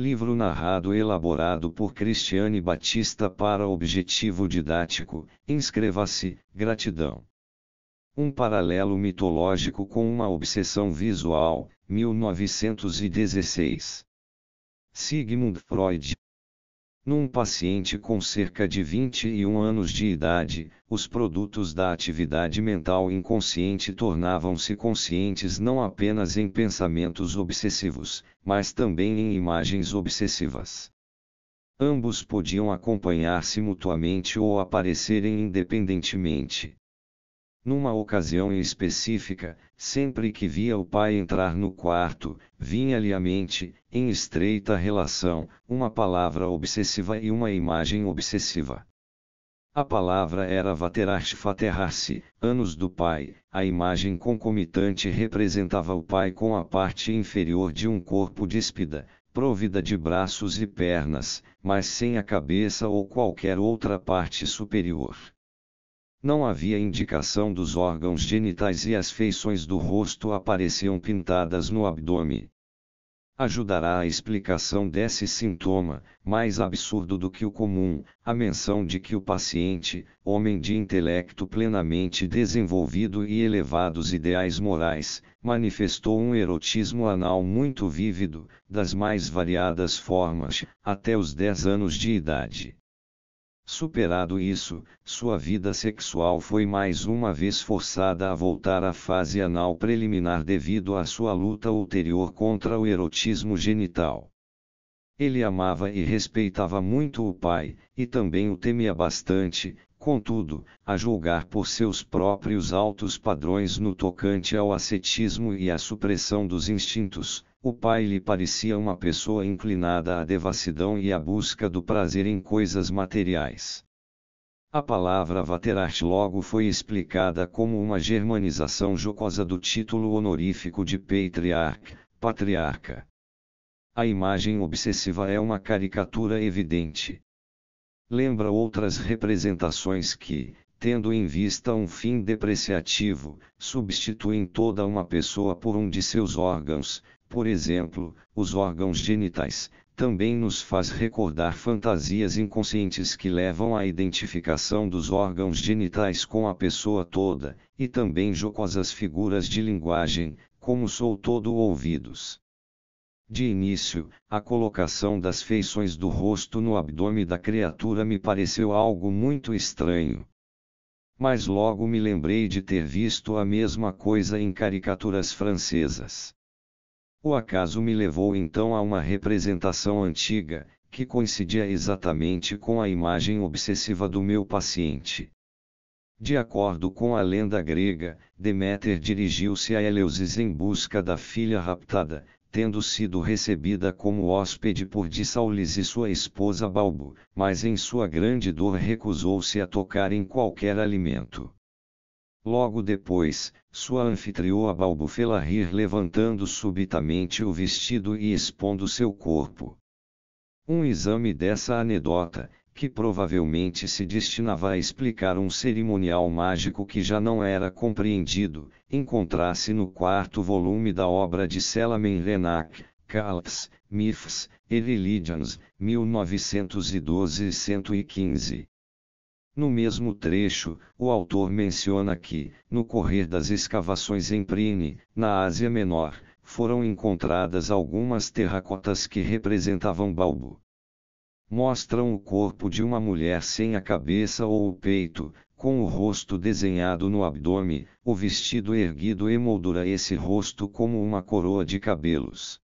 Livro narrado e elaborado por Cristiane Batista para objetivo didático. Inscreva-se. Gratidão. Um paralelo mitológico com uma obsessão visual. 1916. Sigmund Freud num paciente com cerca de 21 anos de idade, os produtos da atividade mental inconsciente tornavam-se conscientes não apenas em pensamentos obsessivos, mas também em imagens obsessivas. Ambos podiam acompanhar-se mutuamente ou aparecerem independentemente. Numa ocasião específica, sempre que via o pai entrar no quarto, vinha-lhe à mente, em estreita relação, uma palavra obsessiva e uma imagem obsessiva. A palavra era Vaterashfaterrassi, anos do pai, a imagem concomitante representava o pai com a parte inferior de um corpo díspida, provida de braços e pernas, mas sem a cabeça ou qualquer outra parte superior não havia indicação dos órgãos genitais e as feições do rosto apareciam pintadas no abdômen. Ajudará a explicação desse sintoma, mais absurdo do que o comum, a menção de que o paciente, homem de intelecto plenamente desenvolvido e elevados ideais morais, manifestou um erotismo anal muito vívido, das mais variadas formas, até os 10 anos de idade. Superado isso, sua vida sexual foi mais uma vez forçada a voltar à fase anal preliminar devido à sua luta ulterior contra o erotismo genital. Ele amava e respeitava muito o pai, e também o temia bastante, contudo, a julgar por seus próprios altos padrões no tocante ao ascetismo e à supressão dos instintos, o pai lhe parecia uma pessoa inclinada à devassidão e à busca do prazer em coisas materiais. A palavra Vaterach logo foi explicada como uma germanização jocosa do título honorífico de patriarch, patriarca. A imagem obsessiva é uma caricatura evidente. Lembra outras representações que, tendo em vista um fim depreciativo, substituem toda uma pessoa por um de seus órgãos, por exemplo, os órgãos genitais, também nos faz recordar fantasias inconscientes que levam à identificação dos órgãos genitais com a pessoa toda, e também jocosas figuras de linguagem, como sou todo ouvidos. De início, a colocação das feições do rosto no abdômen da criatura me pareceu algo muito estranho mas logo me lembrei de ter visto a mesma coisa em caricaturas francesas. O acaso me levou então a uma representação antiga, que coincidia exatamente com a imagem obsessiva do meu paciente. De acordo com a lenda grega, Deméter dirigiu-se a Eleusis em busca da filha raptada, tendo sido recebida como hóspede por Dissaulis e sua esposa Balbo, mas em sua grande dor recusou-se a tocar em qualquer alimento. Logo depois, sua anfitrioa balbufou rir levantando subitamente o vestido e expondo seu corpo. Um exame dessa anedota, que provavelmente se destinava a explicar um cerimonial mágico que já não era compreendido, encontrasse no quarto volume da obra de Selamen Renac, Calps, Mifs, Erelidians, 1912 115. No mesmo trecho, o autor menciona que, no correr das escavações em Prine, na Ásia Menor, foram encontradas algumas terracotas que representavam Balbo. Mostram o corpo de uma mulher sem a cabeça ou o peito, com o rosto desenhado no abdômen, o vestido erguido emoldura esse rosto como uma coroa de cabelos.